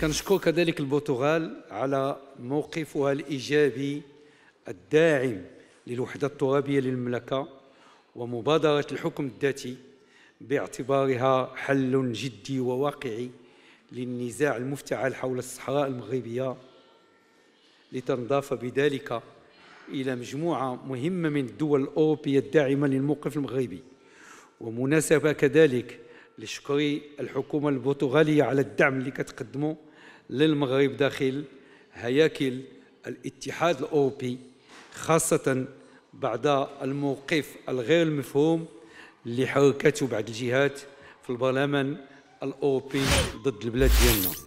كنشكر كذلك البرتغال على موقفها الإيجابي الداعم للوحدة الترابية للمملكة ومبادرة الحكم الذاتي باعتبارها حل جدي وواقعي للنزاع المفتعل حول الصحراء المغربية لتنضاف بذلك إلى مجموعة مهمة من الدول الأوروبية الداعمة للموقف المغربي ومناسبة كذلك لشكري الحكومة البرتغالية على الدعم اللي كتقدمه للمغرب داخل هياكل الاتحاد الأوروبي خاصة بعد الموقف الغير المفهوم اللي حركته بعض الجهات في البرلمان الأوروبي ضد البلاد ديالنا